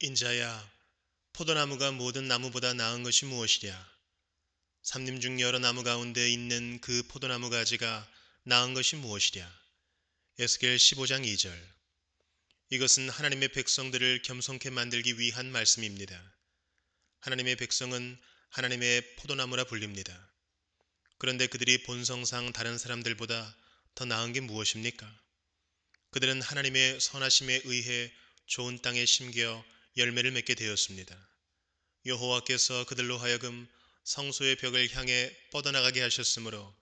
인자야 포도나무가 모든 나무보다 나은 것이 무엇이랴 삼림 중 여러 나무 가운데 있는 그 포도나무 가지가 나은 것이 무엇이랴 에스겔 15장 2절 이것은 하나님의 백성들을 겸손케 만들기 위한 말씀입니다. 하나님의 백성은 하나님의 포도나무라 불립니다. 그런데 그들이 본성상 다른 사람들보다 더 나은 게 무엇입니까? 그들은 하나님의 선하심에 의해 좋은 땅에 심겨 열매를 맺게 되었습니다. 여호와께서 그들로 하여금 성소의 벽을 향해 뻗어나가게 하셨으므로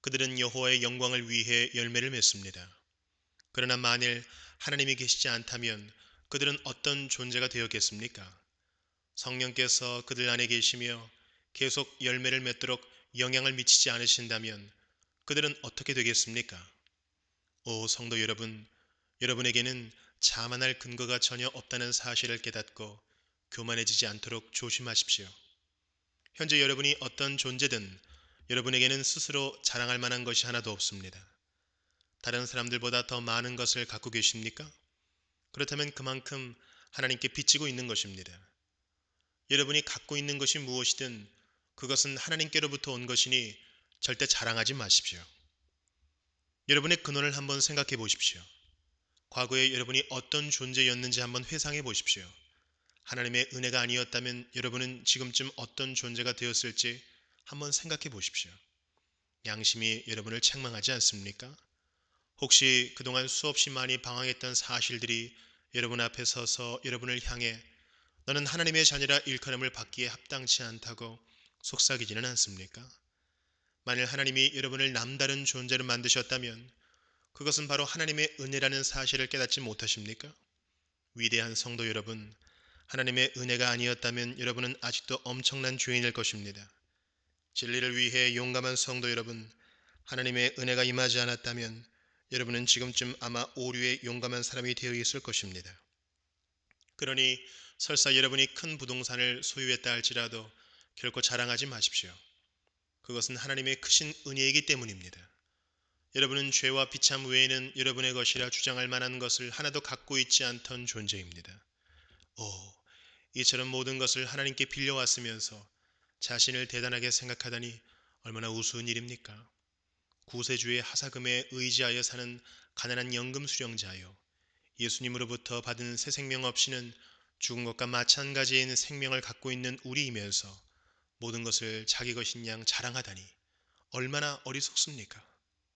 그들은 여호와의 영광을 위해 열매를 맺습니다. 그러나 만일 하나님이 계시지 않다면 그들은 어떤 존재가 되었겠습니까? 성령께서 그들 안에 계시며 계속 열매를 맺도록 영향을 미치지 않으신다면 그들은 어떻게 되겠습니까? 오 성도 여러분, 여러분에게는 자만할 근거가 전혀 없다는 사실을 깨닫고 교만해지지 않도록 조심하십시오. 현재 여러분이 어떤 존재든 여러분에게는 스스로 자랑할 만한 것이 하나도 없습니다. 다른 사람들보다 더 많은 것을 갖고 계십니까? 그렇다면 그만큼 하나님께 빚지고 있는 것입니다. 여러분이 갖고 있는 것이 무엇이든 그것은 하나님께로부터 온 것이니 절대 자랑하지 마십시오. 여러분의 근원을 한번 생각해 보십시오. 과거에 여러분이 어떤 존재였는지 한번 회상해 보십시오. 하나님의 은혜가 아니었다면 여러분은 지금쯤 어떤 존재가 되었을지 한번 생각해 보십시오. 양심이 여러분을 책망하지 않습니까? 혹시 그동안 수없이 많이 방황했던 사실들이 여러분 앞에 서서 여러분을 향해 너는 하나님의 자녀라 일컬음을 받기에 합당치 않다고 속삭이지는 않습니까? 만일 하나님이 여러분을 남다른 존재로 만드셨다면 그것은 바로 하나님의 은혜라는 사실을 깨닫지 못하십니까? 위대한 성도 여러분, 하나님의 은혜가 아니었다면 여러분은 아직도 엄청난 죄인일 것입니다. 진리를 위해 용감한 성도 여러분, 하나님의 은혜가 임하지 않았다면 여러분은 지금쯤 아마 오류의 용감한 사람이 되어 있을 것입니다. 그러니 설사 여러분이 큰 부동산을 소유했다 할지라도 결코 자랑하지 마십시오. 그것은 하나님의 크신 은혜이기 때문입니다. 여러분은 죄와 비참 외에는 여러분의 것이라 주장할 만한 것을 하나도 갖고 있지 않던 존재입니다. 오, 이처럼 모든 것을 하나님께 빌려왔으면서 자신을 대단하게 생각하다니 얼마나 우스운 일입니까? 구세주의 하사금에 의지하여 사는 가난한 연금 수령자여 예수님으로부터 받은 새 생명 없이는 죽은 것과 마찬가지인 생명을 갖고 있는 우리이면서 모든 것을 자기 것인 양 자랑하다니 얼마나 어리석습니까?